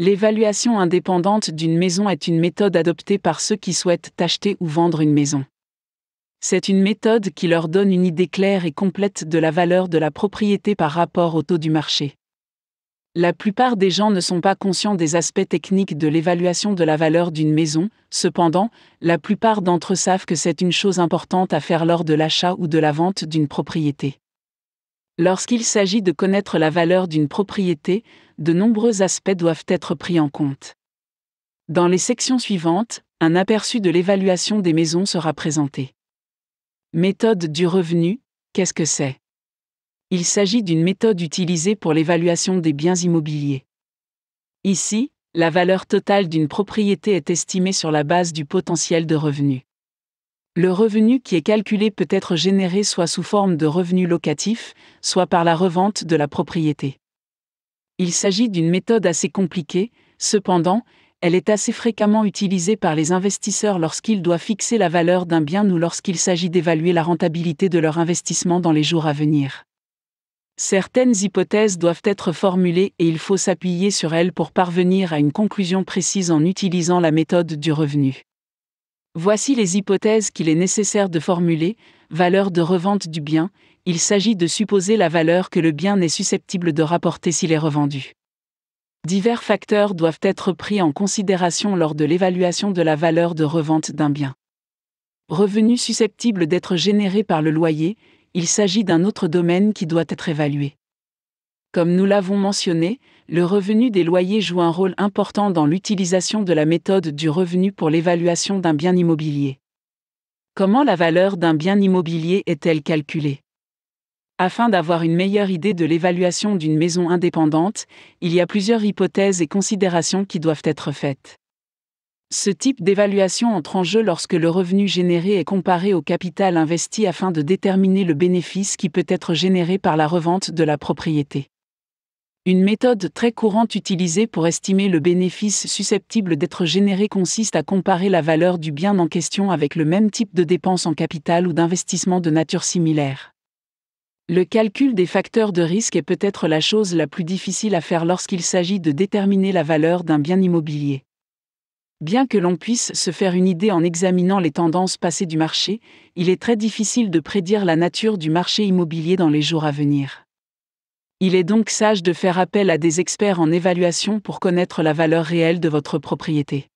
L'évaluation indépendante d'une maison est une méthode adoptée par ceux qui souhaitent acheter ou vendre une maison. C'est une méthode qui leur donne une idée claire et complète de la valeur de la propriété par rapport au taux du marché. La plupart des gens ne sont pas conscients des aspects techniques de l'évaluation de la valeur d'une maison, cependant, la plupart d'entre eux savent que c'est une chose importante à faire lors de l'achat ou de la vente d'une propriété. Lorsqu'il s'agit de connaître la valeur d'une propriété, de nombreux aspects doivent être pris en compte. Dans les sections suivantes, un aperçu de l'évaluation des maisons sera présenté. Méthode du revenu, qu'est-ce que c'est Il s'agit d'une méthode utilisée pour l'évaluation des biens immobiliers. Ici, la valeur totale d'une propriété est estimée sur la base du potentiel de revenu. Le revenu qui est calculé peut être généré soit sous forme de revenu locatif, soit par la revente de la propriété. Il s'agit d'une méthode assez compliquée, cependant, elle est assez fréquemment utilisée par les investisseurs lorsqu'ils doivent fixer la valeur d'un bien ou lorsqu'il s'agit d'évaluer la rentabilité de leur investissement dans les jours à venir. Certaines hypothèses doivent être formulées et il faut s'appuyer sur elles pour parvenir à une conclusion précise en utilisant la méthode du revenu. Voici les hypothèses qu'il est nécessaire de formuler. Valeur de revente du bien, il s'agit de supposer la valeur que le bien est susceptible de rapporter s'il est revendu. Divers facteurs doivent être pris en considération lors de l'évaluation de la valeur de revente d'un bien. Revenu susceptible d'être généré par le loyer, il s'agit d'un autre domaine qui doit être évalué. Comme nous l'avons mentionné, le revenu des loyers joue un rôle important dans l'utilisation de la méthode du revenu pour l'évaluation d'un bien immobilier. Comment la valeur d'un bien immobilier est-elle calculée Afin d'avoir une meilleure idée de l'évaluation d'une maison indépendante, il y a plusieurs hypothèses et considérations qui doivent être faites. Ce type d'évaluation entre en jeu lorsque le revenu généré est comparé au capital investi afin de déterminer le bénéfice qui peut être généré par la revente de la propriété. Une méthode très courante utilisée pour estimer le bénéfice susceptible d'être généré consiste à comparer la valeur du bien en question avec le même type de dépenses en capital ou d'investissement de nature similaire. Le calcul des facteurs de risque est peut-être la chose la plus difficile à faire lorsqu'il s'agit de déterminer la valeur d'un bien immobilier. Bien que l'on puisse se faire une idée en examinant les tendances passées du marché, il est très difficile de prédire la nature du marché immobilier dans les jours à venir. Il est donc sage de faire appel à des experts en évaluation pour connaître la valeur réelle de votre propriété.